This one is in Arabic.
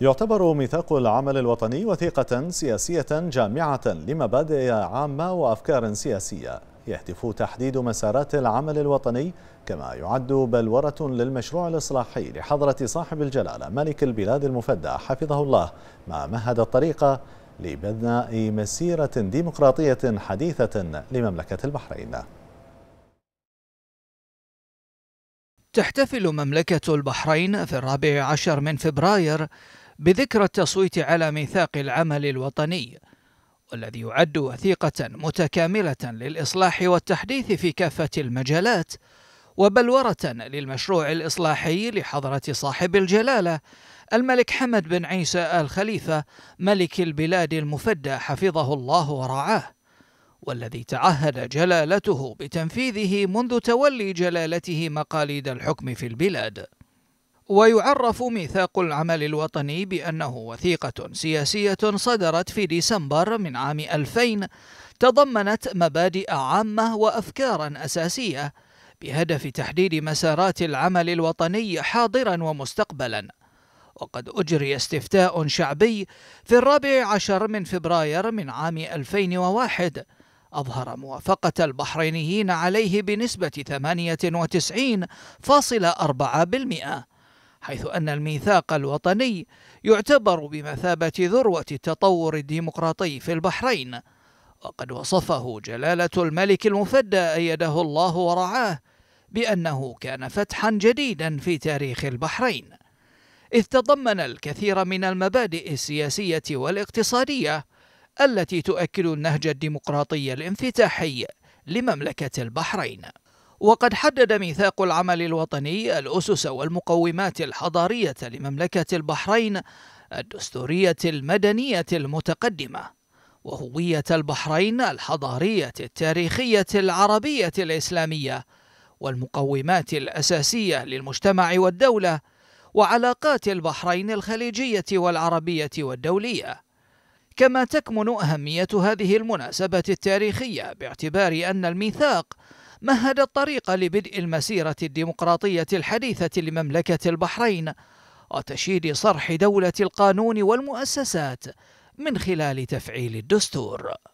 يعتبر ميثاق العمل الوطني وثيقة سياسية جامعة لمبادئ عامة وأفكار سياسية يهدف تحديد مسارات العمل الوطني كما يعد بلورة للمشروع الإصلاحي لحضرة صاحب الجلالة ملك البلاد المفدى حفظه الله ما مهد الطريق لبناء مسيرة ديمقراطية حديثة لمملكة البحرين تحتفل مملكة البحرين في الرابع عشر من فبراير بذكرى التصويت على ميثاق العمل الوطني والذي يعد وثيقة متكاملة للإصلاح والتحديث في كافة المجالات وبلورة للمشروع الإصلاحي لحضرة صاحب الجلالة الملك حمد بن عيسى آل خليفة ملك البلاد المفدى حفظه الله ورعاه والذي تعهد جلالته بتنفيذه منذ تولي جلالته مقاليد الحكم في البلاد ويعرف ميثاق العمل الوطني بأنه وثيقة سياسية صدرت في ديسمبر من عام 2000 تضمنت مبادئ عامة وأفكارا أساسية بهدف تحديد مسارات العمل الوطني حاضرا ومستقبلا وقد أجري استفتاء شعبي في الرابع عشر من فبراير من عام 2001 أظهر موافقة البحرينيين عليه بنسبة 98.4% حيث أن الميثاق الوطني يعتبر بمثابة ذروة التطور الديمقراطي في البحرين وقد وصفه جلالة الملك المفدى أيده الله ورعاه بأنه كان فتحا جديدا في تاريخ البحرين إذ تضمن الكثير من المبادئ السياسية والاقتصادية التي تؤكد النهج الديمقراطي الانفتاحي لمملكة البحرين وقد حدد ميثاق العمل الوطني الأسس والمقومات الحضارية لمملكة البحرين الدستورية المدنية المتقدمة وهوية البحرين الحضارية التاريخية العربية الإسلامية والمقومات الأساسية للمجتمع والدولة وعلاقات البحرين الخليجية والعربية والدولية كما تكمن أهمية هذه المناسبة التاريخية باعتبار أن الميثاق مهد الطريق لبدء المسيرة الديمقراطية الحديثة لمملكة البحرين وتشييد صرح دولة القانون والمؤسسات من خلال تفعيل الدستور